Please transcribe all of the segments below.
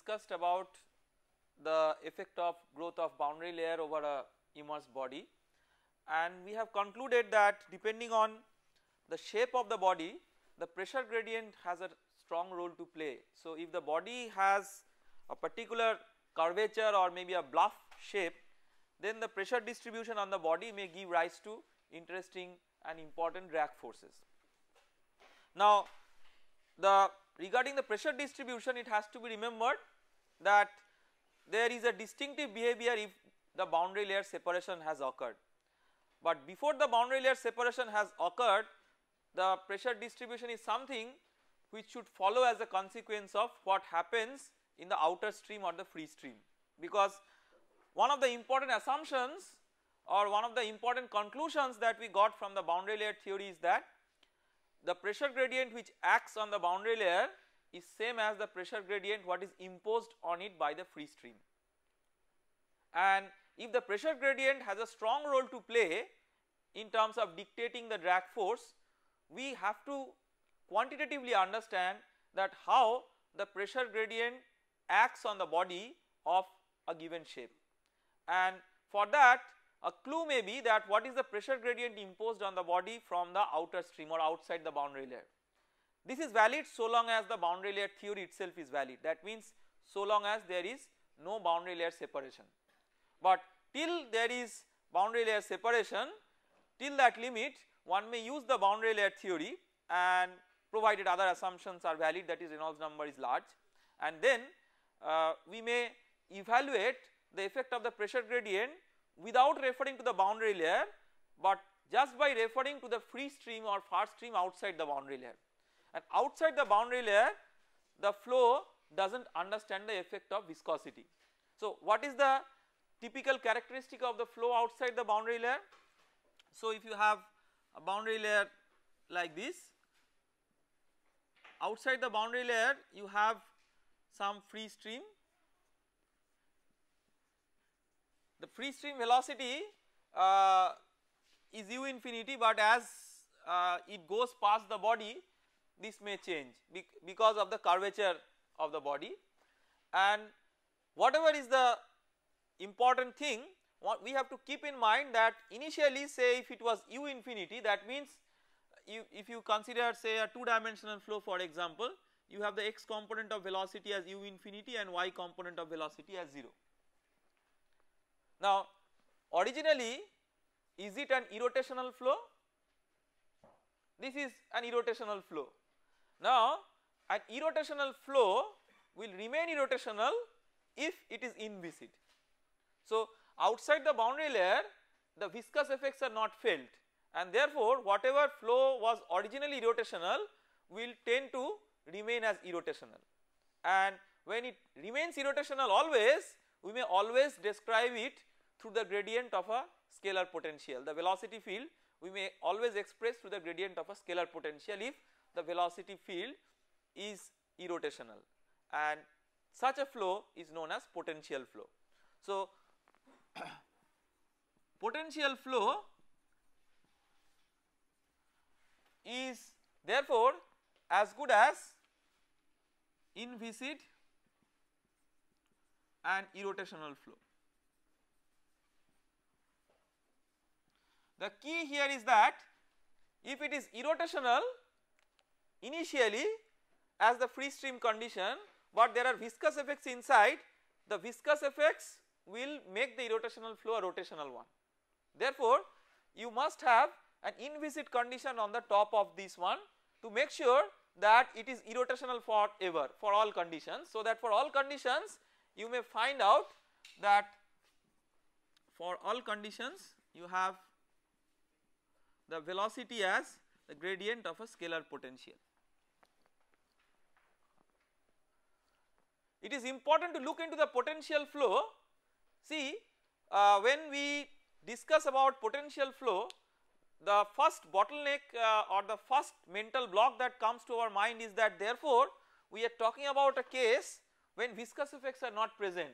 discussed about the effect of growth of boundary layer over a immersed body and we have concluded that depending on the shape of the body the pressure gradient has a strong role to play. So, if the body has a particular curvature or maybe a bluff shape then the pressure distribution on the body may give rise to interesting and important drag forces. Now, the regarding the pressure distribution it has to be remembered that there is a distinctive behavior if the boundary layer separation has occurred. But before the boundary layer separation has occurred the pressure distribution is something which should follow as a consequence of what happens in the outer stream or the free stream because one of the important assumptions or one of the important conclusions that we got from the boundary layer theory is that the pressure gradient which acts on the boundary layer is same as the pressure gradient what is imposed on it by the free stream. And if the pressure gradient has a strong role to play in terms of dictating the drag force, we have to quantitatively understand that how the pressure gradient acts on the body of a given shape. And for that a clue may be that what is the pressure gradient imposed on the body from the outer stream or outside the boundary layer. This is valid so long as the boundary layer theory itself is valid that means so long as there is no boundary layer separation. But till there is boundary layer separation till that limit one may use the boundary layer theory and provided other assumptions are valid that is Reynolds number is large and then uh, we may evaluate the effect of the pressure gradient without referring to the boundary layer but just by referring to the free stream or far stream outside the boundary layer and outside the boundary layer the flow does not understand the effect of viscosity. So, what is the typical characteristic of the flow outside the boundary layer? So, if you have a boundary layer like this outside the boundary layer you have some free stream the free stream velocity uh, is u infinity but as uh, it goes past the body this may change because of the curvature of the body and whatever is the important thing we have to keep in mind that initially say if it was u infinity that means you, if you consider say a two dimensional flow for example you have the x component of velocity as u infinity and y component of velocity as 0. Now originally is it an irrotational flow? This is an irrotational flow now an irrotational flow will remain irrotational if it is inviscid. So outside the boundary layer the viscous effects are not felt and therefore whatever flow was originally rotational will tend to remain as irrotational and when it remains irrotational always we may always describe it through the gradient of a scalar potential the velocity field we may always express through the gradient of a scalar potential if the velocity field is irrotational and such a flow is known as potential flow. So, potential flow is therefore as good as inviscid and irrotational flow. The key here is that if it is irrotational initially as the free stream condition but there are viscous effects inside the viscous effects will make the rotational flow a rotational one. Therefore, you must have an inviscid condition on the top of this one to make sure that it is irrotational forever for all conditions. So, that for all conditions you may find out that for all conditions you have the velocity as the gradient of a scalar potential. It is important to look into the potential flow. See uh, when we discuss about potential flow the first bottleneck uh, or the first mental block that comes to our mind is that therefore we are talking about a case when viscous effects are not present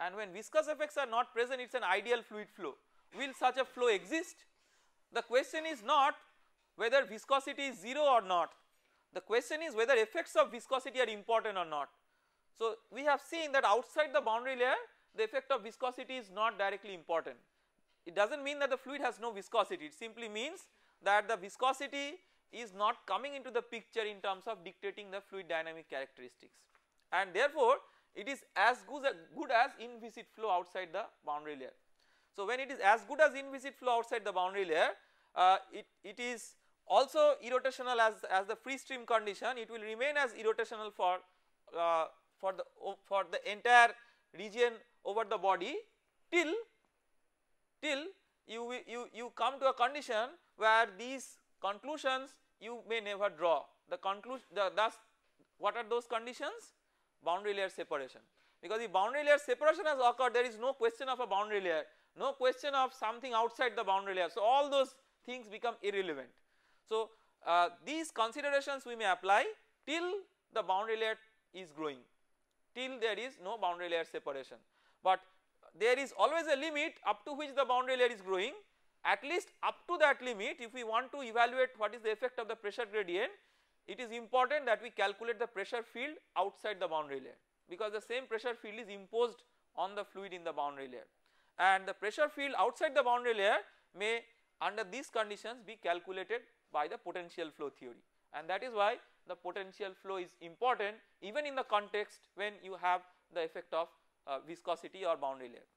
and when viscous effects are not present it is an ideal fluid flow. Will such a flow exist? The question is not whether viscosity is 0 or not, the question is whether effects of viscosity are important or not. So, we have seen that outside the boundary layer the effect of viscosity is not directly important. It does not mean that the fluid has no viscosity, it simply means that the viscosity is not coming into the picture in terms of dictating the fluid dynamic characteristics. And therefore, it is as good, good as inviscid flow outside the boundary layer. So, when it is as good as inviscid flow outside the boundary layer, uh, it, it is also irrotational as, as the free stream condition, it will remain as irrotational for uh, for the for the entire region over the body till till you you you come to a condition where these conclusions you may never draw the conclusion the thus what are those conditions boundary layer separation because if boundary layer separation has occurred there is no question of a boundary layer no question of something outside the boundary layer so all those things become irrelevant so uh, these considerations we may apply till the boundary layer is growing till there is no boundary layer separation. But there is always a limit up to which the boundary layer is growing at least up to that limit if we want to evaluate what is the effect of the pressure gradient it is important that we calculate the pressure field outside the boundary layer because the same pressure field is imposed on the fluid in the boundary layer and the pressure field outside the boundary layer may under these conditions be calculated by the potential flow theory and that is why the potential flow is important even in the context when you have the effect of uh, viscosity or boundary layer.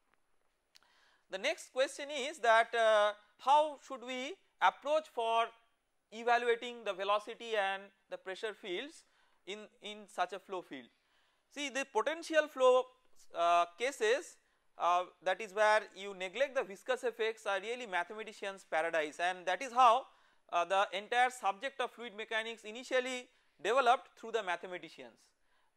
The next question is that uh, how should we approach for evaluating the velocity and the pressure fields in, in such a flow field. See the potential flow uh, cases uh, that is where you neglect the viscous effects are really mathematicians paradise and that is how uh, the entire subject of fluid mechanics initially developed through the mathematicians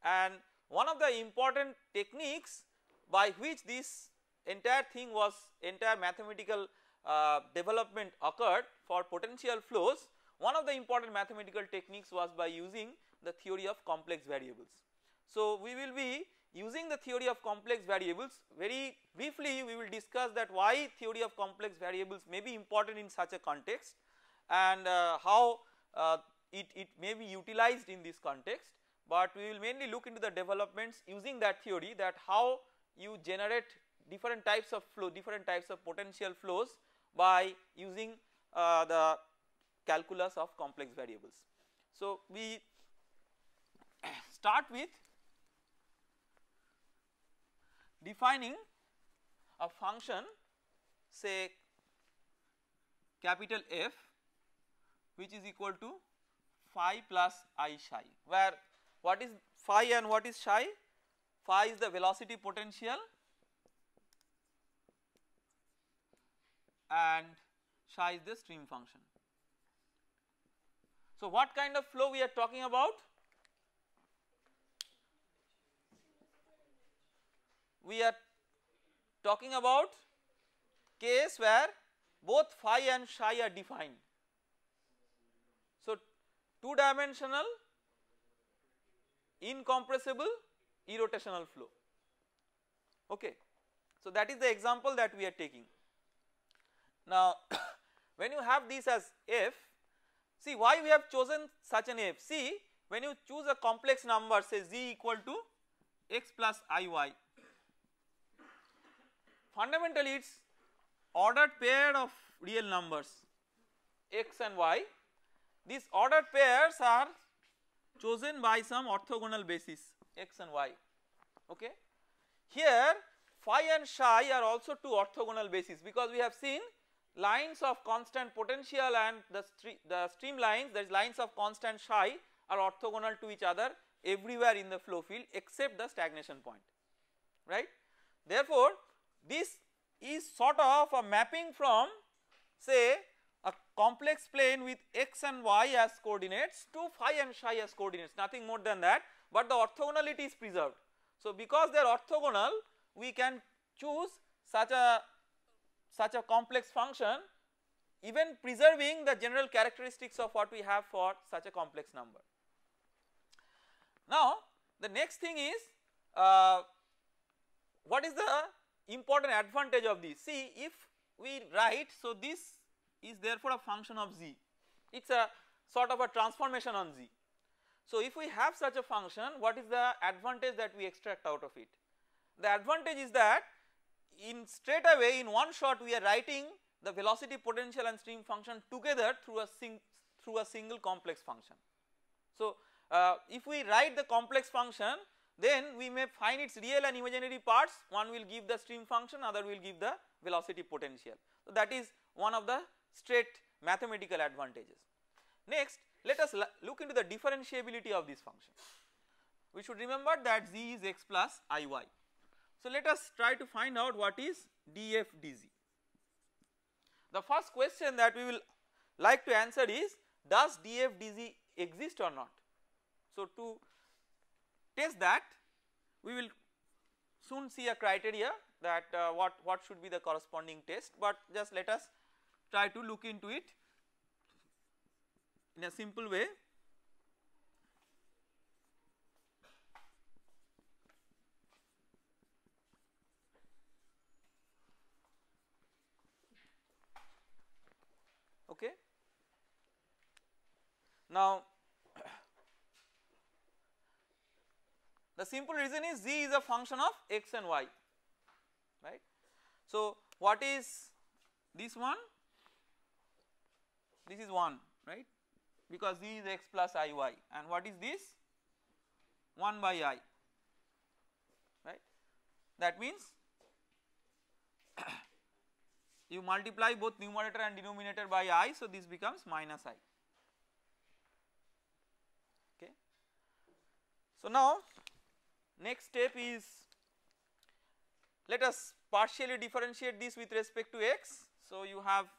and one of the important techniques by which this entire thing was entire mathematical uh, development occurred for potential flows one of the important mathematical techniques was by using the theory of complex variables. So, we will be using the theory of complex variables very briefly we will discuss that why theory of complex variables may be important in such a context and uh, how uh, it, it may be utilized in this context, but we will mainly look into the developments using that theory that how you generate different types of flow, different types of potential flows by using uh, the calculus of complex variables. So, we start with defining a function say capital F which is equal to phi plus i psi where what is phi and what is psi? Phi is the velocity potential and psi is the stream function. So, what kind of flow we are talking about? We are talking about case where both phi and psi are defined two dimensional incompressible irrotational flow okay. So that is the example that we are taking. Now when you have this as f see why we have chosen such an f see when you choose a complex number say z equal to x plus iy fundamentally it is ordered pair of real numbers x and y these ordered pairs are chosen by some orthogonal basis x and y okay. Here phi and psi are also two orthogonal bases because we have seen lines of constant potential and the, stre the streamlines that is lines of constant psi are orthogonal to each other everywhere in the flow field except the stagnation point right. Therefore, this is sort of a mapping from say complex plane with x and y as coordinates to phi and psi as coordinates nothing more than that but the orthogonality is preserved. So, because they are orthogonal we can choose such a such a complex function even preserving the general characteristics of what we have for such a complex number. Now the next thing is uh, what is the important advantage of this see if we write so this is therefore a function of z it is a sort of a transformation on z. So, if we have such a function what is the advantage that we extract out of it? The advantage is that in straight away in one shot we are writing the velocity potential and stream function together through a sing through a single complex function. So, uh, if we write the complex function then we may find its real and imaginary parts one will give the stream function other will give the velocity potential. So, that is one of the straight mathematical advantages. Next let us look into the differentiability of this function. We should remember that z is x plus iy. So let us try to find out what is df dz. The first question that we will like to answer is does df dz exist or not. So to test that we will soon see a criteria that uh, what, what should be the corresponding test but just let us try to look into it in a simple way. Okay. Now, the simple reason is z is a function of x and y, right. So, what is this one? this is 1 right because this is x plus i y and what is this 1 by i right that means you multiply both numerator and denominator by i so this becomes minus i okay so now next step is let us partially differentiate this with respect to x so you have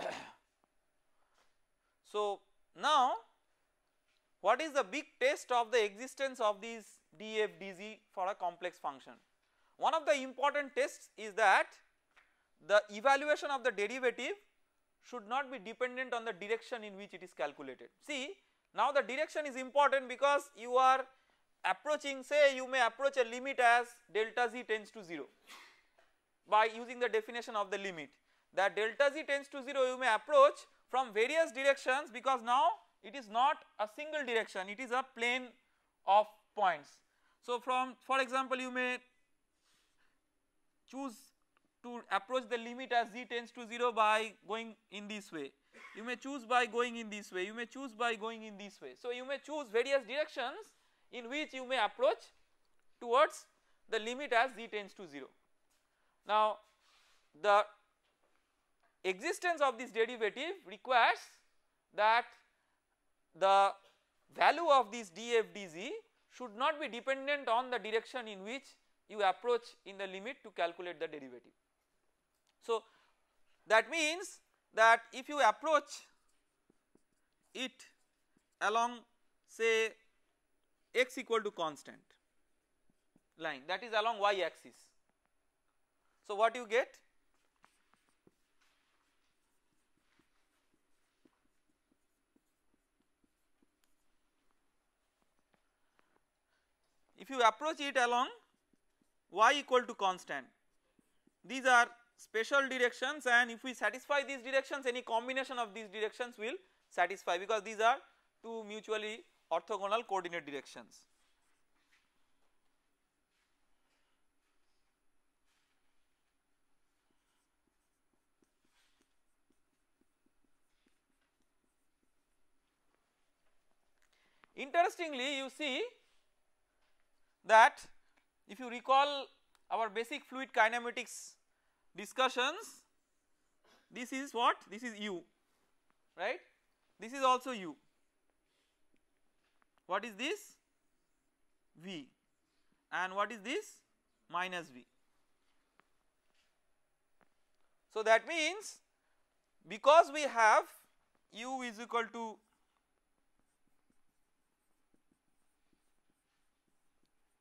Okay. so, now what is the big test of the existence of these df dz for a complex function? One of the important tests is that the evaluation of the derivative should not be dependent on the direction in which it is calculated. See now the direction is important because you are approaching say you may approach a limit as delta z tends to 0 by using the definition of the limit that delta z tends to 0 you may approach from various directions because now it is not a single direction it is a plane of points. So from for example you may choose to approach the limit as z tends to 0 by going in this way you may choose by going in this way you may choose by going in this way. So you may choose various directions in which you may approach towards the limit as z tends to 0. Now, the existence of this derivative requires that the value of this dfdz should not be dependent on the direction in which you approach in the limit to calculate the derivative. So, that means that if you approach it along say x equal to constant line that is along y axis so, what you get? If you approach it along y equal to constant, these are special directions and if we satisfy these directions any combination of these directions will satisfy because these are two mutually orthogonal coordinate directions. Interestingly you see that if you recall our basic fluid kinematics discussions this is what this is u right this is also u what is this v and what is this minus v. So that means because we have u is equal to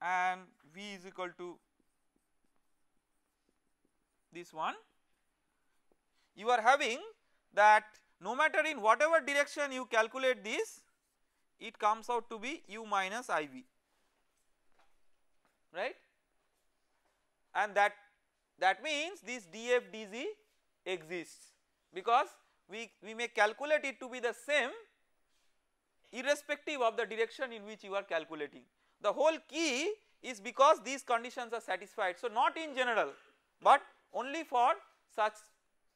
and V is equal to this one. You are having that no matter in whatever direction you calculate this it comes out to be u minus iv right and that that means this df dz exists because we, we may calculate it to be the same irrespective of the direction in which you are calculating the whole key is because these conditions are satisfied. So, not in general but only for such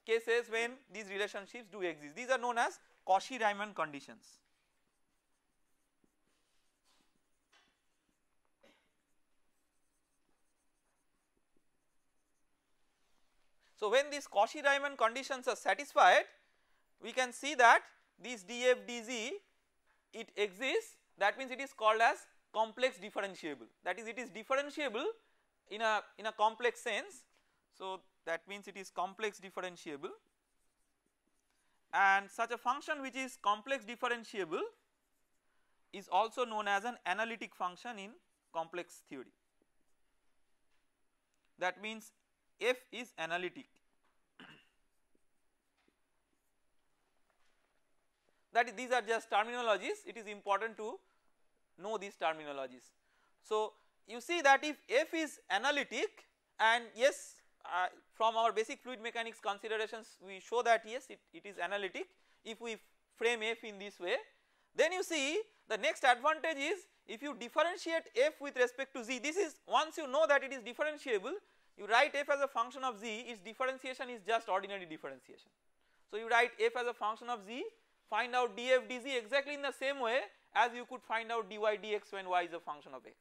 cases when these relationships do exist these are known as Cauchy-Riemann conditions. So, when these Cauchy-Riemann conditions are satisfied we can see that this df dz it exists that means it is called as complex differentiable that is it is differentiable in a in a complex sense. So, that means it is complex differentiable and such a function which is complex differentiable is also known as an analytic function in complex theory. That means f is analytic that is these are just terminologies it is important to know these terminologies. So, you see that if F is analytic and yes uh, from our basic fluid mechanics considerations we show that yes it, it is analytic if we frame F in this way then you see the next advantage is if you differentiate F with respect to Z this is once you know that it is differentiable you write F as a function of Z its differentiation is just ordinary differentiation. So, you write F as a function of Z find out df dz exactly in the same way as you could find out dy dx when y is a function of x.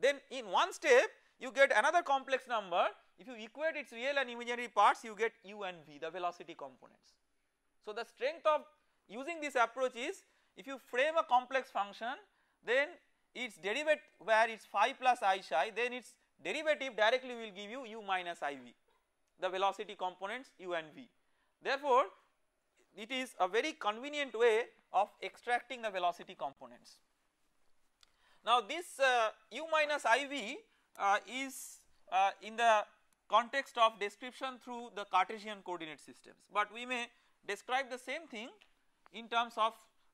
Then in one step you get another complex number if you equate its real and imaginary parts you get u and v the velocity components. So the strength of using this approach is if you frame a complex function then its derivative where it's phi plus i psi then its derivative directly will give you u minus iv the velocity components u and v. Therefore it is a very convenient way of extracting the velocity components. Now this uh, u minus iv uh, is uh, in the context of description through the Cartesian coordinate systems, but we may describe the same thing in terms of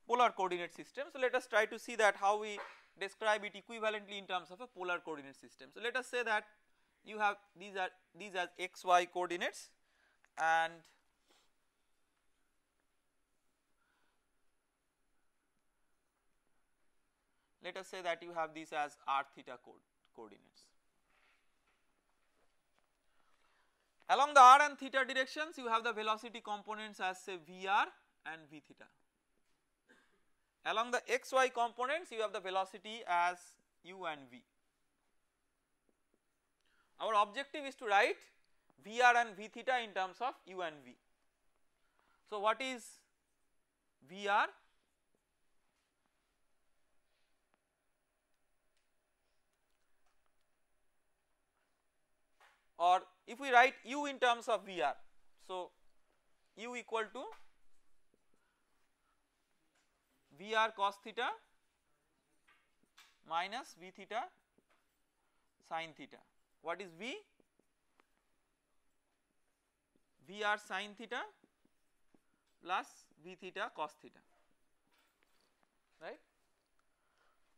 polar coordinate system. So let us try to see that how we describe it equivalently in terms of a polar coordinate system. So let us say that you have these are these as x y coordinates and let us say that you have this as r theta co coordinates. Along the r and theta directions you have the velocity components as say Vr and V theta. Along the xy components you have the velocity as u and v. Our objective is to write Vr and V theta in terms of u and v. So, what is Vr or if we write u in terms of VR. So, u equal to VR cos theta minus V theta sin theta. What is V? VR sin theta plus V theta cos theta right.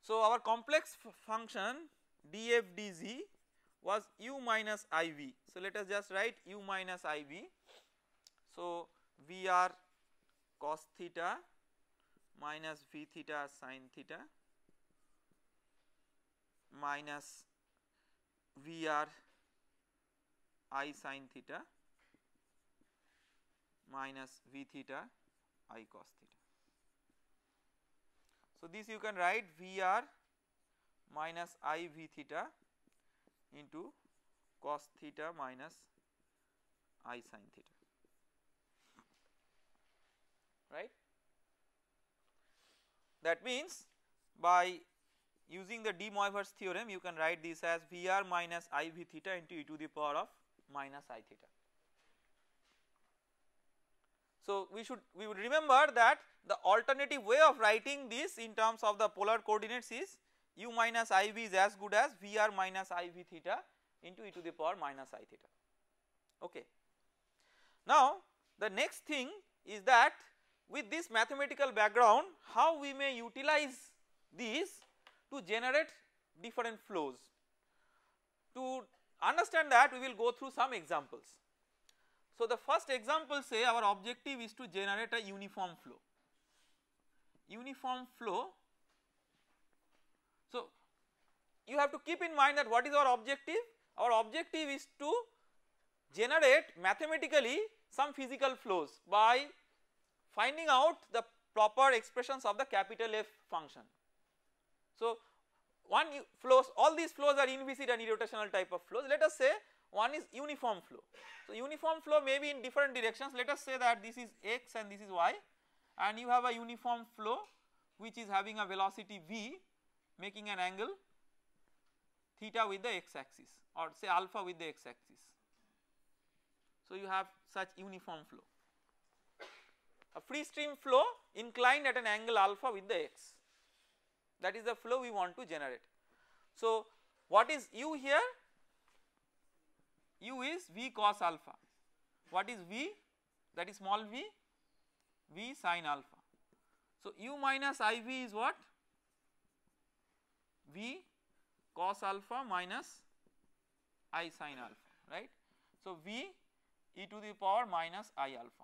So, our complex function d f d z was u minus iv. So, let us just write u minus iv. So, v r cos theta minus v theta sin theta minus v r i sin theta minus v theta i cos theta. So, this you can write v r minus i v theta into cos theta minus i sin theta right. That means by using the de Moivre's theorem you can write this as Vr minus Iv theta into e to the power of minus i theta. So, we should we would remember that the alternative way of writing this in terms of the polar coordinates is u minus iv is as good as vr minus iv theta into e to the power minus i theta okay. Now the next thing is that with this mathematical background how we may utilize these to generate different flows. To understand that we will go through some examples. So the first example say our objective is to generate a uniform flow. Uniform flow so, you have to keep in mind that what is our objective? Our objective is to generate mathematically some physical flows by finding out the proper expressions of the capital F function. So, one flows all these flows are inviscid and irrotational type of flows let us say one is uniform flow. So, uniform flow may be in different directions let us say that this is x and this is y and you have a uniform flow which is having a velocity v making an angle theta with the x axis or say alpha with the x axis. So, you have such uniform flow. A free stream flow inclined at an angle alpha with the x that is the flow we want to generate. So, what is u here? u is v cos alpha. What is v? That is small v, v sin alpha. So, u minus iv is what? V cos alpha minus I sin alpha right. So, V e to the power minus I alpha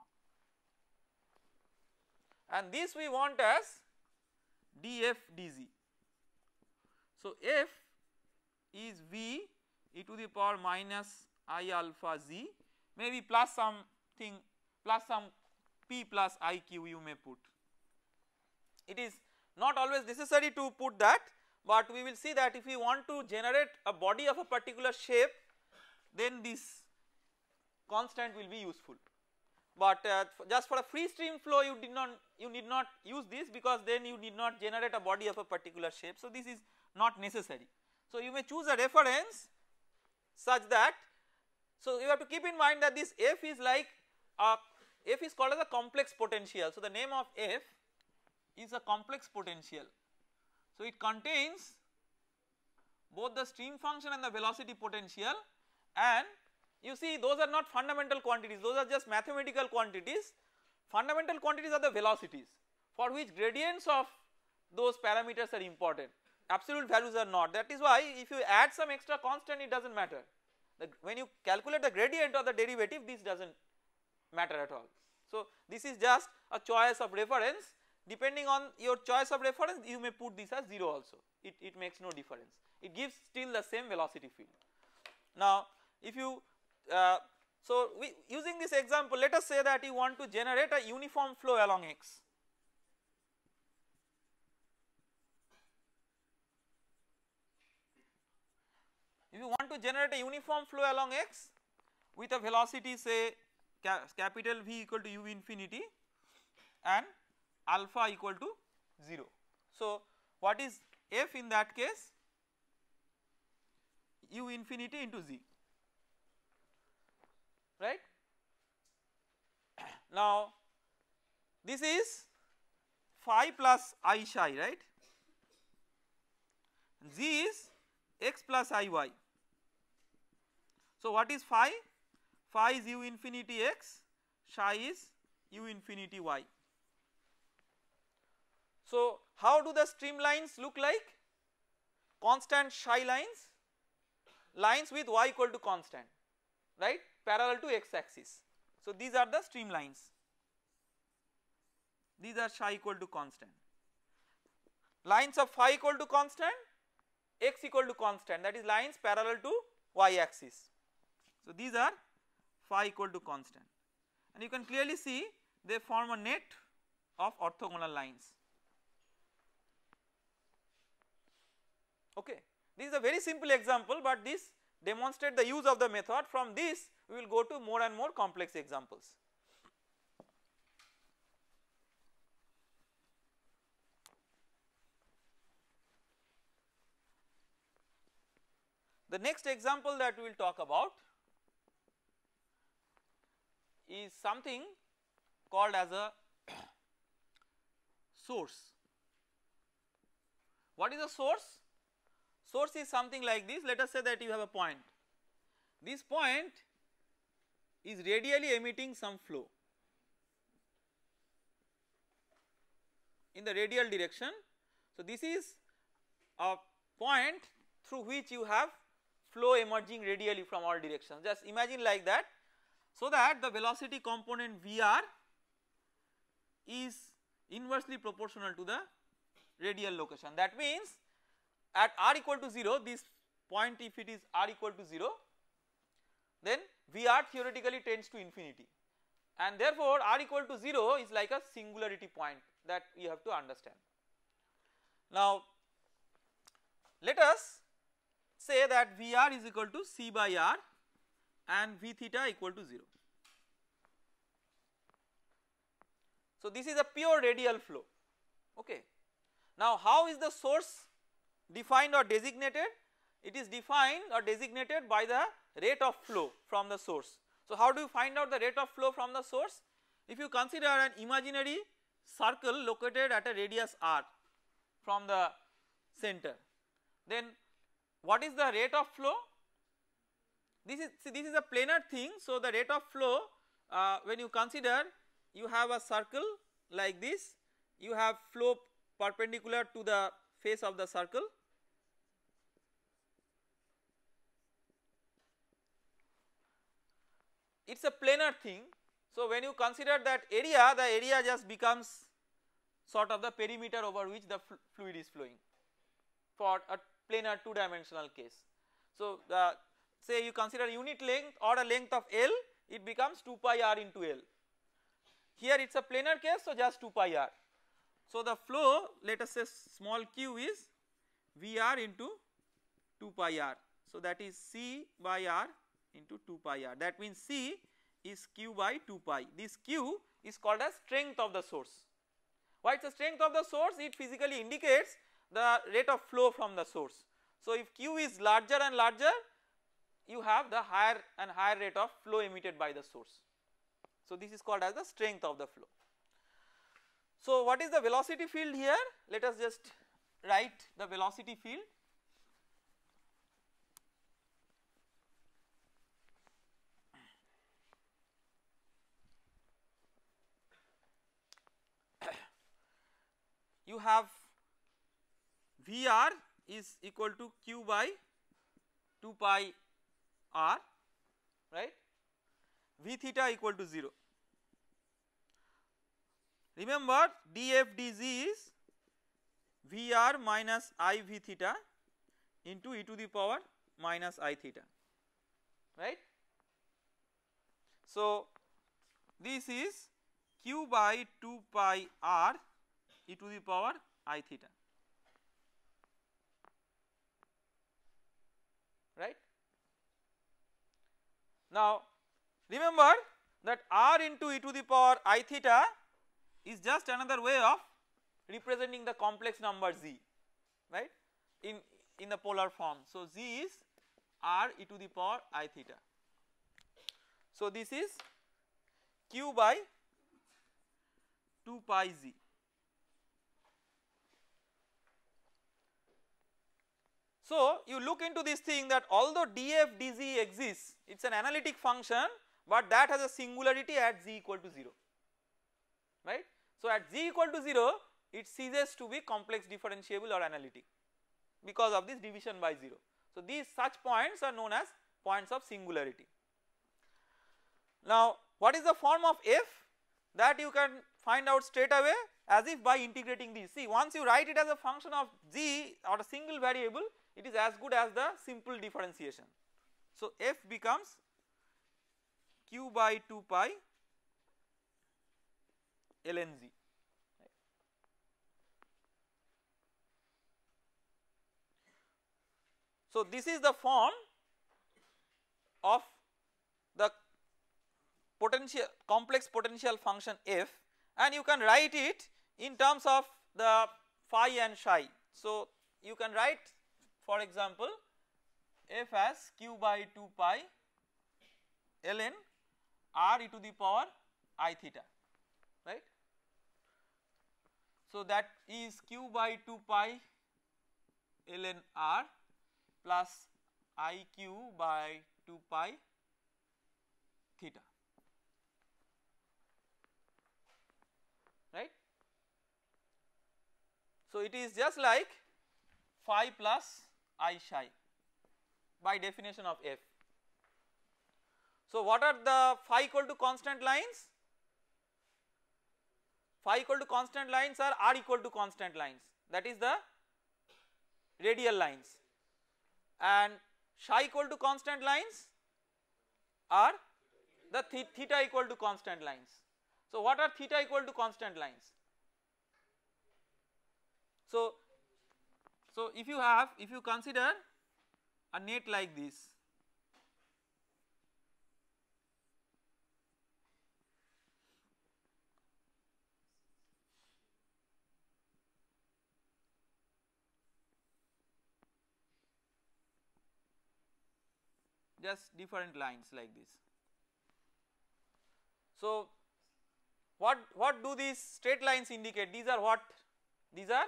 and this we want as df dz. So, f is V e to the power minus I alpha z maybe plus something plus some p plus iq you may put. It is not always necessary to put that but we will see that if we want to generate a body of a particular shape then this constant will be useful but uh, just for a free stream flow you did not you need not use this because then you need not generate a body of a particular shape so this is not necessary. So you may choose a reference such that so you have to keep in mind that this f is like a f is called as a complex potential so the name of f is a complex potential so, it contains both the stream function and the velocity potential and you see those are not fundamental quantities those are just mathematical quantities fundamental quantities are the velocities for which gradients of those parameters are important absolute values are not that is why if you add some extra constant it does not matter the, when you calculate the gradient or the derivative this does not matter at all. So, this is just a choice of reference depending on your choice of reference you may put this as 0 also it, it makes no difference it gives still the same velocity field. Now if you uh, so we using this example let us say that you want to generate a uniform flow along x. If you want to generate a uniform flow along x with a velocity say capital V equal to u infinity and alpha equal to 0. So, what is f in that case? u infinity into z right. Now, this is phi plus i psi right z is x plus i y. So, what is phi? Phi is u infinity x, psi is u infinity y. So, how do the streamlines look like? Constant shy lines, lines with y equal to constant right parallel to x axis. So, these are the streamlines, these are phi equal to constant. Lines of phi equal to constant, x equal to constant that is lines parallel to y axis. So, these are phi equal to constant and you can clearly see they form a net of orthogonal lines. Okay. This is a very simple example, but this demonstrate the use of the method from this we will go to more and more complex examples. The next example that we will talk about is something called as a source. What is a source? source is something like this let us say that you have a point. This point is radially emitting some flow in the radial direction. So, this is a point through which you have flow emerging radially from all directions just imagine like that. So, that the velocity component V r is inversely proportional to the radial location that means at r equal to 0 this point if it is r equal to 0 then Vr theoretically tends to infinity and therefore r equal to 0 is like a singularity point that you have to understand. Now let us say that Vr is equal to C by R and V theta equal to 0. So this is a pure radial flow okay. Now how is the source defined or designated it is defined or designated by the rate of flow from the source. So, how do you find out the rate of flow from the source? If you consider an imaginary circle located at a radius r from the center then what is the rate of flow? This is see, this is a planar thing so the rate of flow uh, when you consider you have a circle like this you have flow perpendicular to the face of the circle it is a planar thing. So, when you consider that area the area just becomes sort of the perimeter over which the fluid is flowing for a planar two dimensional case. So, the say you consider unit length or a length of L it becomes 2 pi r into L. Here it is a planar case so just 2 pi r. So, the flow let us say small q is V r into 2 pi r. So, that is C by r into 2 pi r that means C is q by 2 pi this q is called as strength of the source. Why it is the strength of the source it physically indicates the rate of flow from the source. So if q is larger and larger you have the higher and higher rate of flow emitted by the source. So this is called as the strength of the flow. So what is the velocity field here let us just write the velocity field you have Vr is equal to q by 2 pi r right V theta equal to 0. Remember dfdz is Vr minus i V theta into e to the power minus i theta right. So, this is q by 2 pi r e to the power i theta right. Now remember that r into e to the power i theta is just another way of representing the complex number z right in in the polar form. So, z is r e to the power i theta. So, this is q by 2 pi z. So, you look into this thing that although df dz exists it is an analytic function but that has a singularity at z equal to 0 right. So, at z equal to 0 it ceases to be complex differentiable or analytic because of this division by 0. So, these such points are known as points of singularity. Now, what is the form of f that you can find out straight away as if by integrating this? See once you write it as a function of z or a single variable it is as good as the simple differentiation. So, f becomes q by 2 pi ln So, this is the form of the potential complex potential function f and you can write it in terms of the phi and psi. So, you can write for example, f as q by 2 pi ln r e to the power i theta right. So, that is q by 2 pi ln r plus i q by 2 pi theta right. So, it is just like phi plus i shy, by definition of f. So, what are the phi equal to constant lines? Phi equal to constant lines are r equal to constant lines that is the radial lines and psi equal to constant lines are the theta equal to constant lines. So, what are theta equal to constant lines? So, so, if you have if you consider a net like this just different lines like this. So, what what do these straight lines indicate these are what these are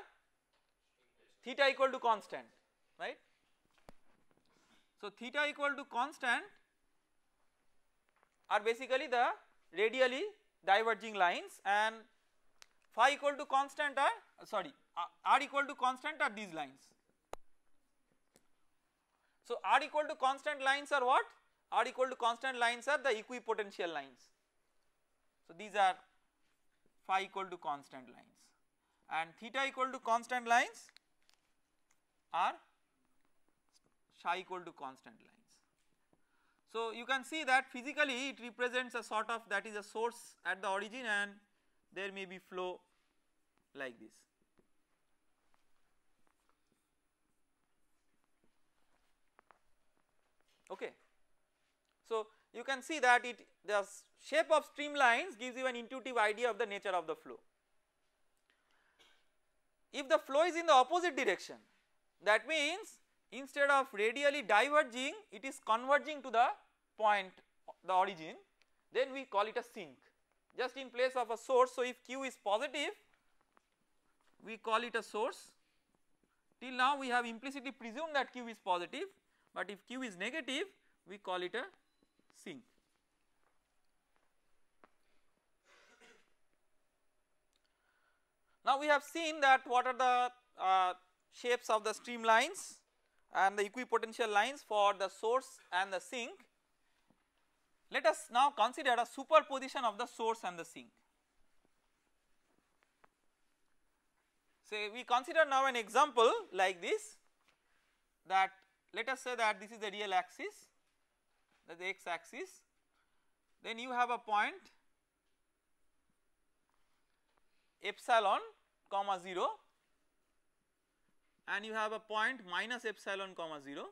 theta equal to constant right. So theta equal to constant are basically the radially diverging lines and phi equal to constant are uh, sorry uh, r equal to constant are these lines. So r equal to constant lines are what? r equal to constant lines are the equipotential lines. So these are phi equal to constant lines and theta equal to constant lines are psi equal to constant lines. So, you can see that physically it represents a sort of that is a source at the origin and there may be flow like this. Okay. So, you can see that it the shape of streamlines gives you an intuitive idea of the nature of the flow. If the flow is in the opposite direction that means instead of radially diverging it is converging to the point the origin then we call it a sink just in place of a source. So, if q is positive we call it a source till now we have implicitly presumed that q is positive but if q is negative we call it a sink. Now we have seen that what are the uh, shapes of the streamlines and the equipotential lines for the source and the sink. Let us now consider a superposition of the source and the sink. Say we consider now an example like this that let us say that this is the real axis that the x axis then you have a point epsilon comma 0 and you have a point minus epsilon comma 0.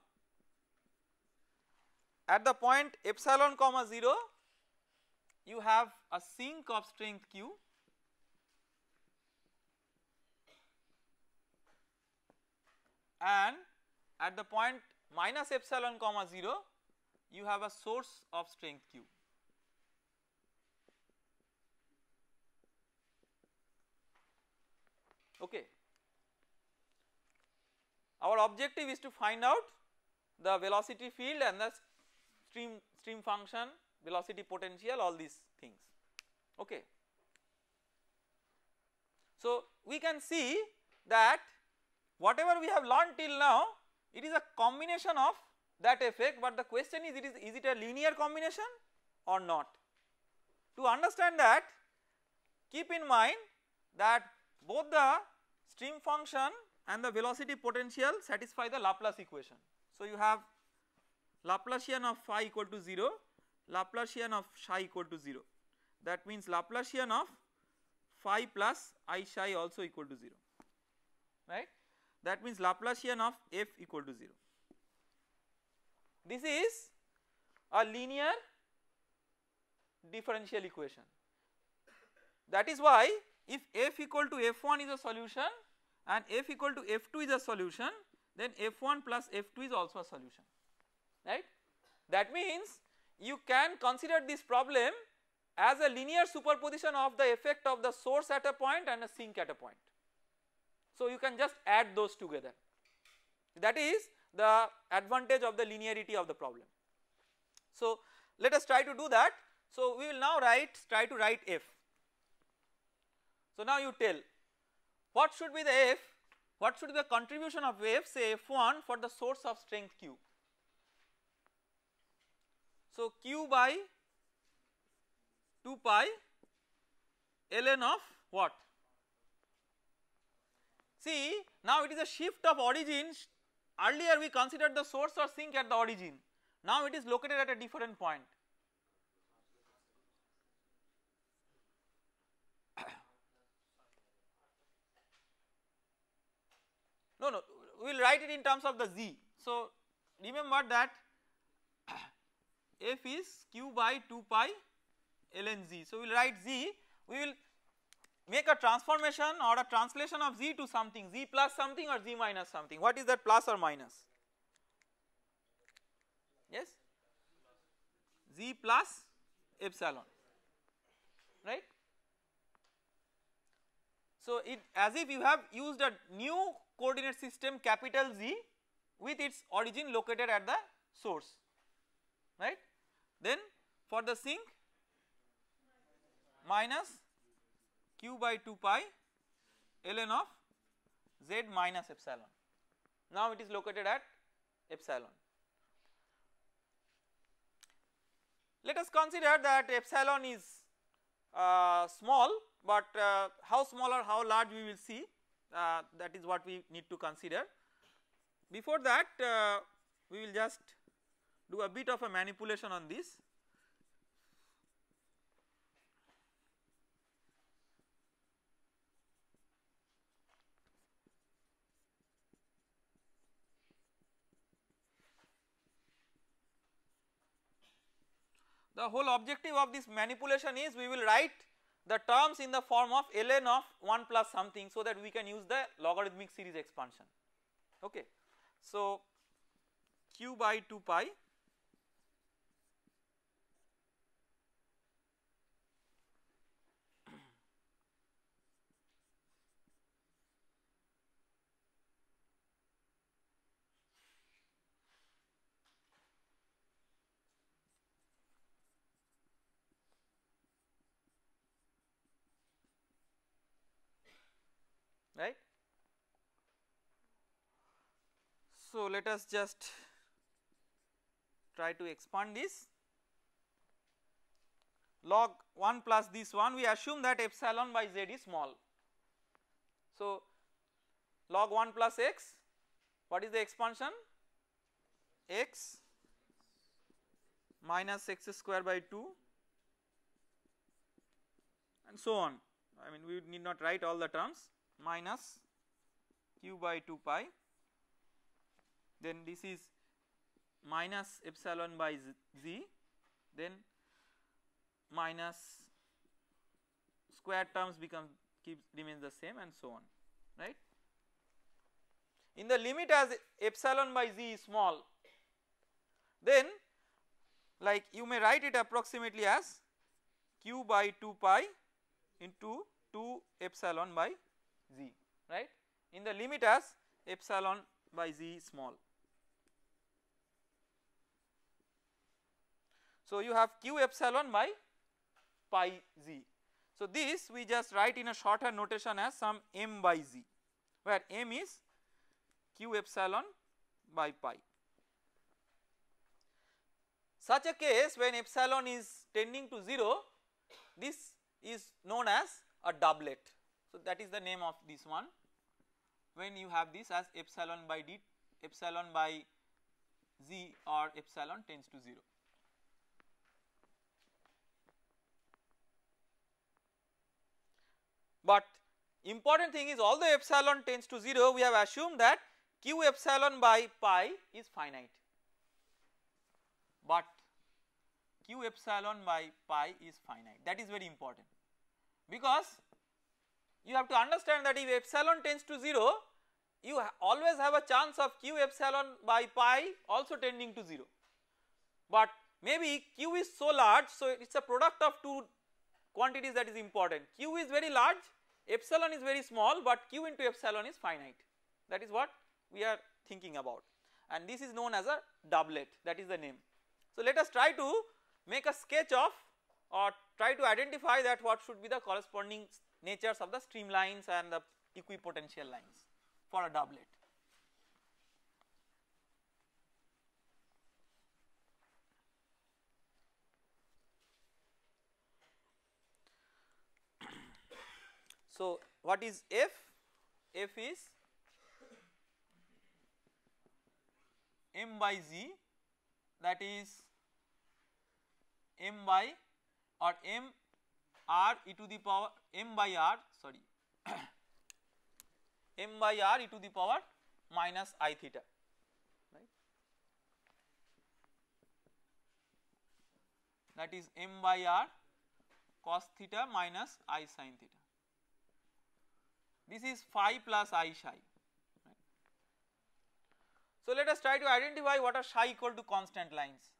At the point epsilon comma 0 you have a sink of strength q and at the point minus epsilon comma 0 you have a source of strength q. Okay. Our objective is to find out the velocity field and the stream stream function, velocity potential all these things okay. So we can see that whatever we have learned till now it is a combination of that effect but the question is it is is it a linear combination or not. To understand that keep in mind that both the stream function and the velocity potential satisfy the Laplace equation. So, you have Laplacian of phi equal to 0, Laplacian of psi equal to 0 that means Laplacian of phi plus i psi also equal to 0 right that means Laplacian of f equal to 0. This is a linear differential equation that is why if f equal to f1 is a solution and f equal to f2 is a solution then f1 plus f2 is also a solution right. That means you can consider this problem as a linear superposition of the effect of the source at a point and a sink at a point. So you can just add those together that is the advantage of the linearity of the problem. So let us try to do that. So we will now write try to write f. So now you tell what should be the F? What should be the contribution of F say F1 for the source of strength Q? So, Q by 2 pi ln of what? See now it is a shift of origin earlier we considered the source or sink at the origin now it is located at a different point no no we will write it in terms of the z. So, remember that f is q by 2 pi ln z. So, we will write z we will make a transformation or a translation of z to something z plus something or z minus something what is that plus or minus yes z plus epsilon right so, it as if you have used a new coordinate system capital Z with its origin located at the source right. Then for the sink minus q by 2 pi ln of z minus epsilon. Now it is located at epsilon. Let us consider that epsilon is uh, small but uh, how small or how large we will see uh, that is what we need to consider. Before that uh, we will just do a bit of a manipulation on this. The whole objective of this manipulation is we will write the terms in the form of ln of 1 plus something so that we can use the logarithmic series expansion okay. So q by 2 pi So, let us just try to expand this log 1 plus this one we assume that epsilon by z is small. So, log 1 plus x what is the expansion x minus x square by 2 and so on I mean we need not write all the terms minus q by 2 pi then this is minus epsilon by z, then minus square terms become keeps remains the same and so on right. In the limit as epsilon by z is small then like you may write it approximately as q by 2 pi into 2 epsilon by z right in the limit as epsilon by z small. So, you have q epsilon by pi z. So, this we just write in a shorter notation as some m by z where m is q epsilon by pi. Such a case when epsilon is tending to 0 this is known as a doublet. So, that is the name of this one when you have this as epsilon by d epsilon by z or epsilon tends to 0. Important thing is although epsilon tends to 0 we have assumed that q epsilon by pi is finite but q epsilon by pi is finite that is very important because you have to understand that if epsilon tends to 0 you ha always have a chance of q epsilon by pi also tending to 0 but maybe q is so large so it is a product of two quantities that is important q is very large epsilon is very small but q into epsilon is finite that is what we are thinking about and this is known as a doublet that is the name. So, let us try to make a sketch of or try to identify that what should be the corresponding natures of the streamlines and the equipotential lines for a doublet. So, what is F? F is m by z that is m by or m r e to the power m by r sorry m by r e to the power minus i theta right that is m by r cos theta minus i sin theta this is phi plus i psi. Right. So let us try to identify what are psi equal to constant lines.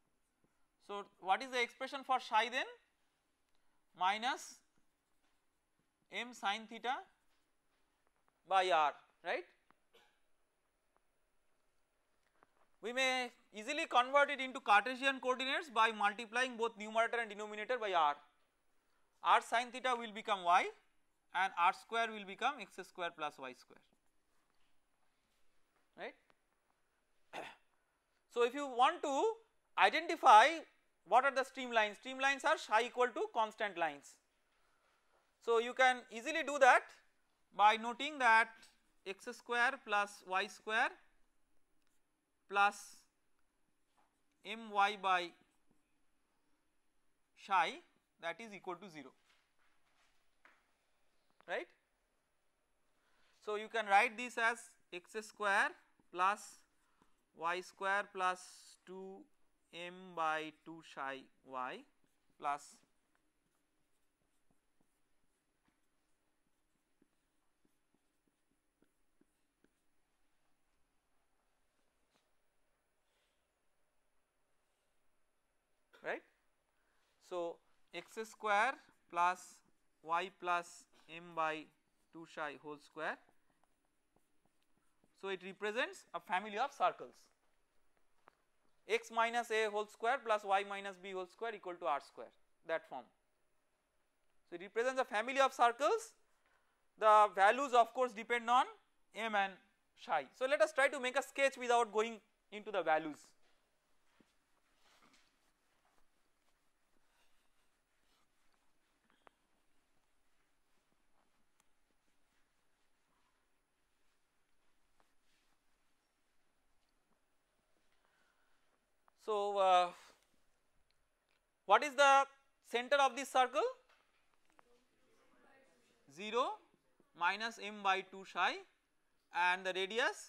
So what is the expression for psi then? Minus m sin theta by r right. We may easily convert it into Cartesian coordinates by multiplying both numerator and denominator by r. r sin theta will become y and r square will become x square plus y square right. so, if you want to identify what are the streamlines, streamlines are psi equal to constant lines. So, you can easily do that by noting that x square plus y square plus my by psi that is equal to 0 right. So, you can write this as x square plus y square plus 2 m by 2 psi y plus right. So, x square plus y plus m by 2 psi whole square. So, it represents a family of circles x minus a whole square plus y minus b whole square equal to r square that form. So, it represents a family of circles the values of course depend on m and psi. So, let us try to make a sketch without going into the values. So, uh, what is the center of this circle? 0 minus m by 2 psi and the radius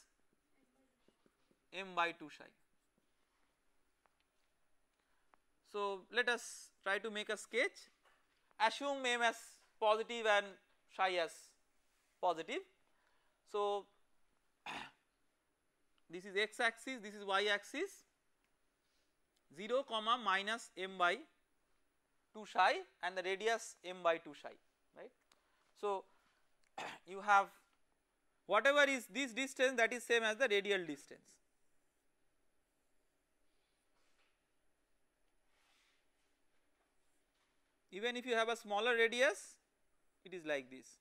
m by 2 psi. So, let us try to make a sketch assume m as positive and psi as positive. So, this is x axis, this is y axis 0 comma minus m by 2 psi and the radius m by 2 psi right. So, you have whatever is this distance that is same as the radial distance. Even if you have a smaller radius it is like this.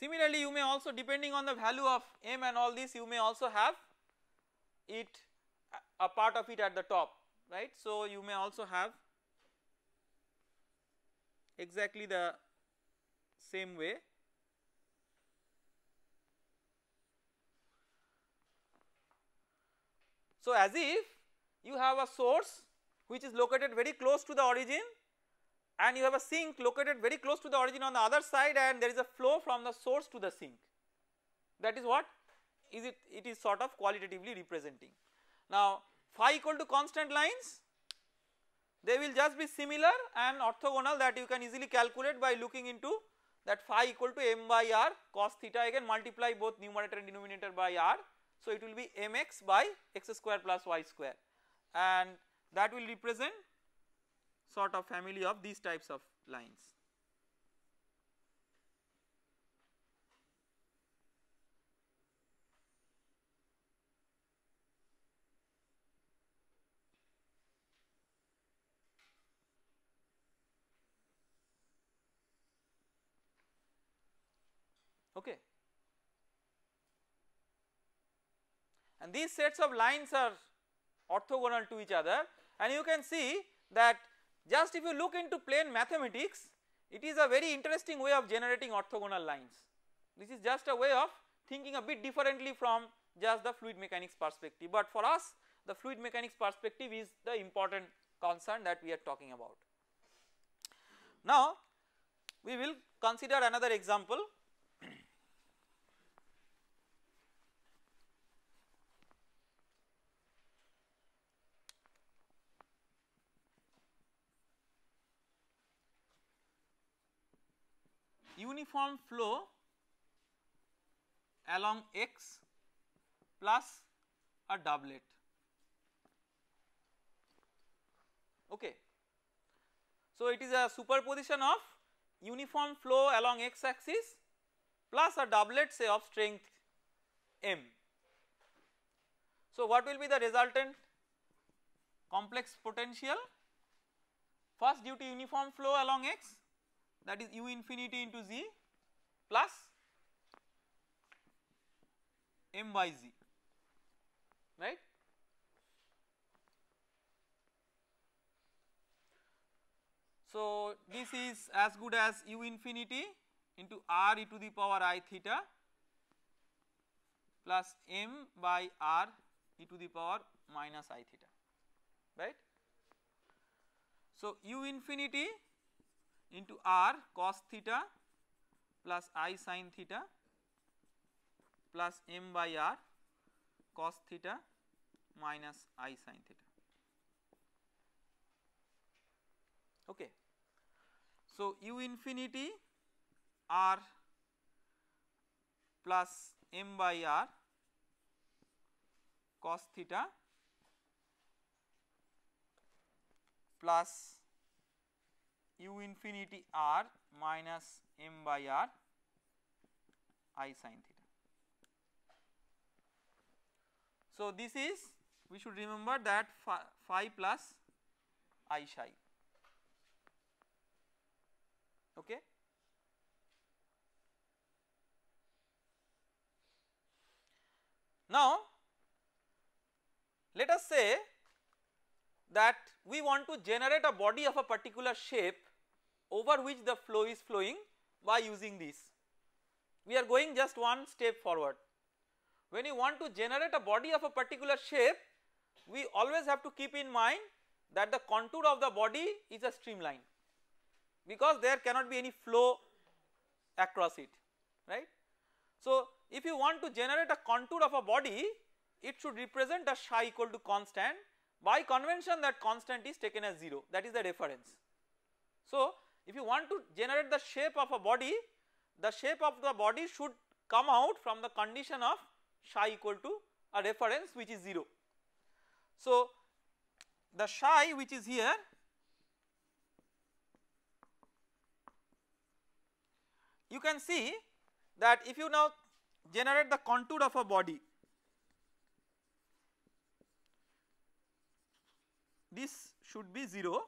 Similarly, you may also depending on the value of m and all this you may also have it a part of it at the top right. So, you may also have exactly the same way So, as if you have a source which is located very close to the origin and you have a sink located very close to the origin on the other side and there is a flow from the source to the sink that is what is it it is sort of qualitatively representing. Now phi equal to constant lines they will just be similar and orthogonal that you can easily calculate by looking into that phi equal to m by r cos theta again multiply both numerator and denominator by r. So, it will be mx by x square plus y square and that will represent sort of family of these types of lines. okay. And these sets of lines are orthogonal to each other and you can see that just if you look into plain mathematics, it is a very interesting way of generating orthogonal lines. This is just a way of thinking a bit differently from just the fluid mechanics perspective, but for us the fluid mechanics perspective is the important concern that we are talking about. Now we will consider another example uniform flow along x plus a doublet. Okay. So, it is a superposition of uniform flow along x axis plus a doublet say of strength m. So, what will be the resultant complex potential? First due to uniform flow along x that is u infinity into z plus m by z right. So, this is as good as u infinity into r e to the power i theta plus m by r e to the power minus i theta right. So, u infinity into r cos theta plus i sin theta plus m by r cos theta minus i sin theta. Okay. So, u infinity r plus m by r cos theta plus u infinity r minus m by r i sin theta. So, this is we should remember that phi, phi plus i psi okay. Now, let us say that we want to generate a body of a particular shape over which the flow is flowing by using this, We are going just one step forward. When you want to generate a body of a particular shape, we always have to keep in mind that the contour of the body is a streamline because there cannot be any flow across it, right. So, if you want to generate a contour of a body, it should represent a psi equal to constant by convention that constant is taken as 0 that is the reference. So, if you want to generate the shape of a body, the shape of the body should come out from the condition of psi equal to a reference which is 0. So, the psi which is here you can see that if you now generate the contour of a body this should be 0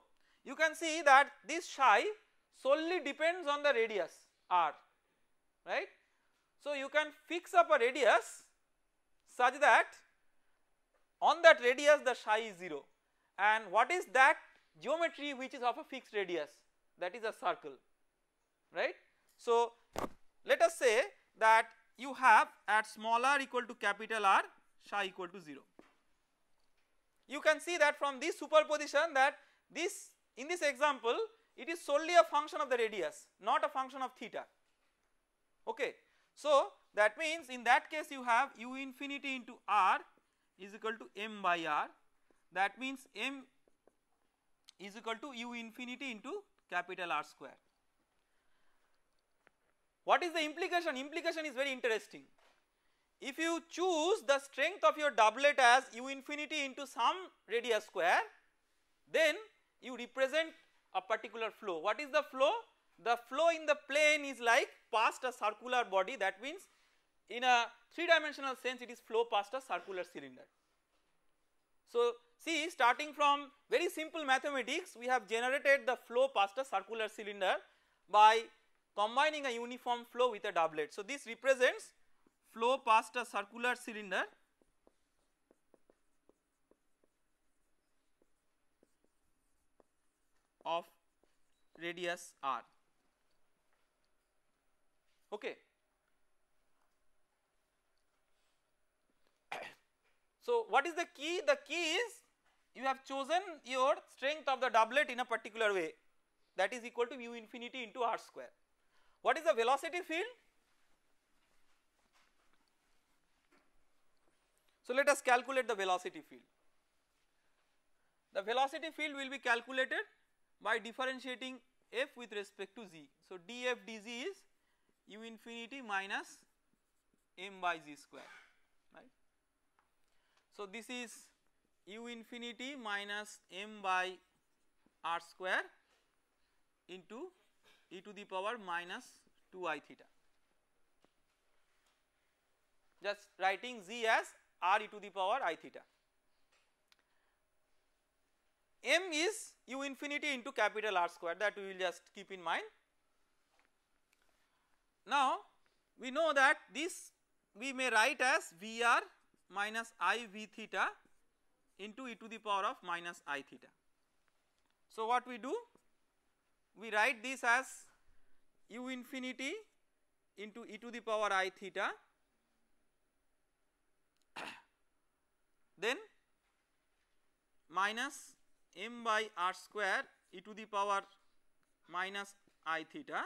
you can see that this psi solely depends on the radius r right. So, you can fix up a radius such that on that radius the psi is 0 and what is that geometry which is of a fixed radius that is a circle right. So, let us say that you have at small r equal to capital R psi equal to 0. You can see that from this superposition that this in this example it is solely a function of the radius not a function of theta okay. So that means in that case you have u infinity into r is equal to m by r that means m is equal to u infinity into capital R square. What is the implication? Implication is very interesting. If you choose the strength of your doublet as u infinity into some radius square then you represent a particular flow. What is the flow? The flow in the plane is like past a circular body that means in a three dimensional sense it is flow past a circular cylinder. So see starting from very simple mathematics we have generated the flow past a circular cylinder by combining a uniform flow with a doublet. So this represents flow past a circular cylinder of radius r. Okay. So, what is the key? The key is you have chosen your strength of the doublet in a particular way that is equal to mu infinity into r square. What is the velocity field? So, let us calculate the velocity field. The velocity field will be calculated by differentiating f with respect to z. So, df dz is u infinity minus m by z square right. So, this is u infinity minus m by r square into e to the power minus 2 i theta just writing z as r e to the power i theta m is u infinity into capital R square that we will just keep in mind. Now we know that this we may write as Vr minus i v theta into e to the power of minus i theta. So what we do? We write this as u infinity into e to the power i theta then minus m by r square e to the power minus i theta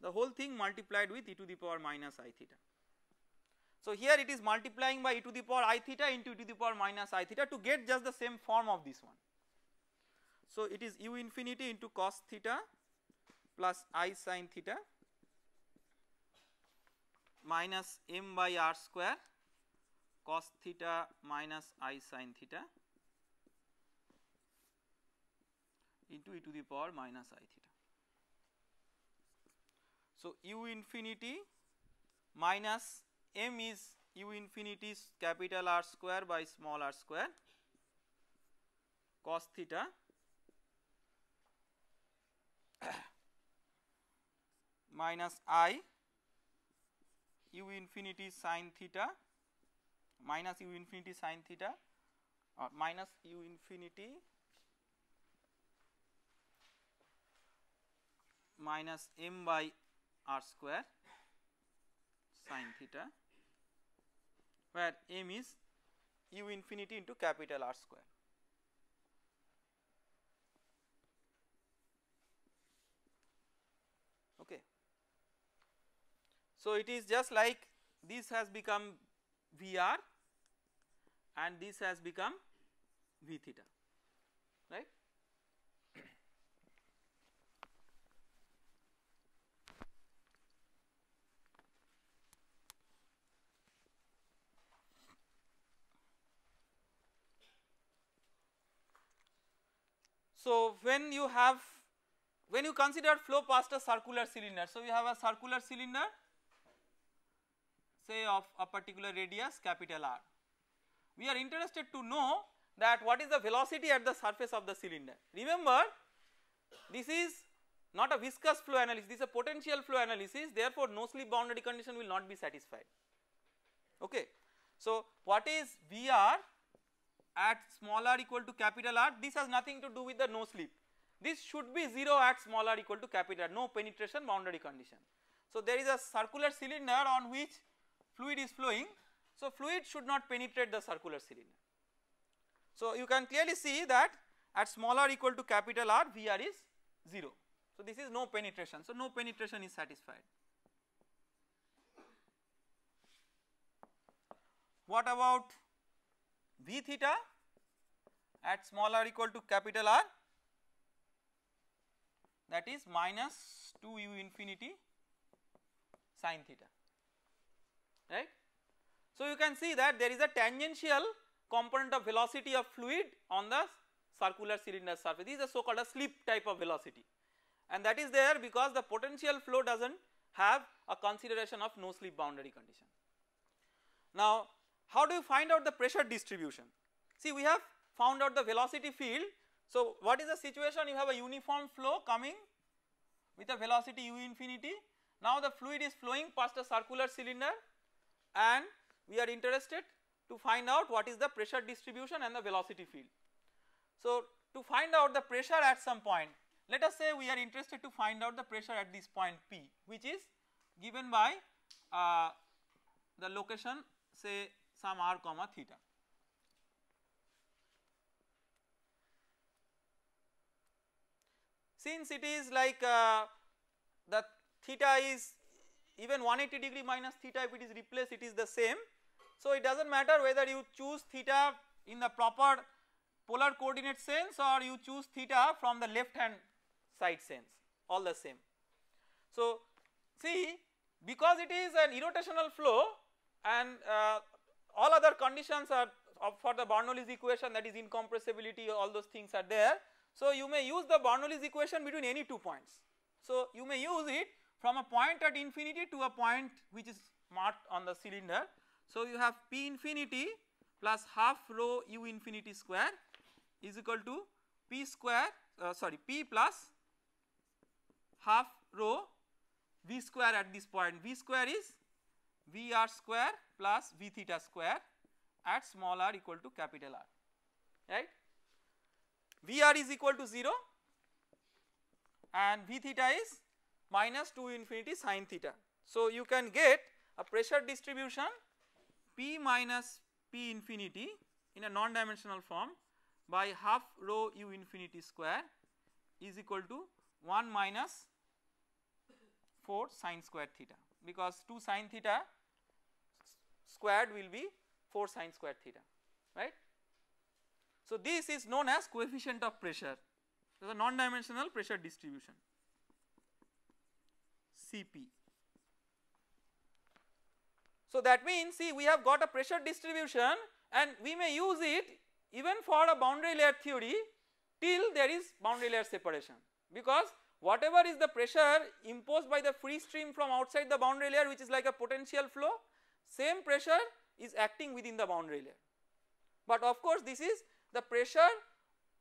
the whole thing multiplied with e to the power minus i theta. So, here it is multiplying by e to the power i theta into e to the power minus i theta to get just the same form of this one. So, it is u infinity into cos theta plus i sin theta minus m by r square cos theta minus i sin theta into e to the power minus i theta. So, u infinity minus m is u infinity capital R square by small r square cos theta minus i u infinity sin theta minus u infinity sin theta or minus u infinity minus m by r square sine theta where m is u infinity into capital R square. Okay. So, it is just like this has become V r and this has become V theta. So, when you have when you consider flow past a circular cylinder, so you have a circular cylinder say of a particular radius capital R. We are interested to know that what is the velocity at the surface of the cylinder. Remember this is not a viscous flow analysis, this is a potential flow analysis therefore no slip boundary condition will not be satisfied. Okay. So, what is Vr at small r equal to capital R this has nothing to do with the no slip this should be 0 at small r equal to capital R no penetration boundary condition. So there is a circular cylinder on which fluid is flowing so fluid should not penetrate the circular cylinder. So you can clearly see that at small r equal to capital R VR is 0 so this is no penetration so no penetration is satisfied. What about V theta at small r equal to capital R that is minus 2 u infinity sine theta right. So, you can see that there is a tangential component of velocity of fluid on the circular cylinder surface this is a so called a slip type of velocity and that is there because the potential flow does not have a consideration of no slip boundary condition. Now, how do you find out the pressure distribution? See we have found out the velocity field. So what is the situation? You have a uniform flow coming with a velocity u infinity. Now the fluid is flowing past a circular cylinder and we are interested to find out what is the pressure distribution and the velocity field. So to find out the pressure at some point let us say we are interested to find out the pressure at this point P which is given by uh, the location say some r comma theta. Since it is like uh, the theta is even 180 degree minus theta if it is replaced it is the same. So, it does not matter whether you choose theta in the proper polar coordinate sense or you choose theta from the left hand side sense all the same. So, see because it is an irrotational flow and uh, all other conditions are for the Bernoulli's equation that is incompressibility all those things are there. So you may use the Bernoulli's equation between any two points. So you may use it from a point at infinity to a point which is marked on the cylinder. So you have P infinity plus half rho u infinity square is equal to P square uh, sorry P plus half rho v square at this point v square is V r square plus V theta square at small r equal to capital R, right. V r is equal to 0 and V theta is minus 2 infinity sine theta. So, you can get a pressure distribution P minus P infinity in a non-dimensional form by half rho u infinity square is equal to 1 minus 4 sine square theta because 2 sine theta squared will be 4 sine square theta right. So, this is known as coefficient of pressure so the non dimensional pressure distribution Cp. So, that means see we have got a pressure distribution and we may use it even for a boundary layer theory till there is boundary layer separation because whatever is the pressure imposed by the free stream from outside the boundary layer which is like a potential flow same pressure is acting within the boundary layer. But of course this is the pressure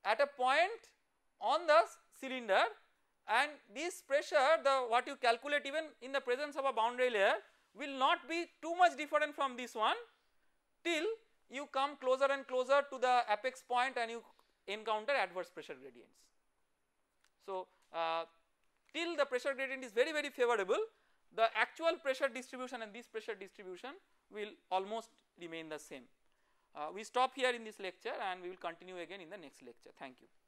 at a point on the cylinder and this pressure the what you calculate even in the presence of a boundary layer will not be too much different from this one till you come closer and closer to the apex point and you encounter adverse pressure gradients. So, uh, till the pressure gradient is very very favorable the actual pressure distribution and this pressure distribution will almost remain the same. Uh, we stop here in this lecture and we will continue again in the next lecture. Thank you.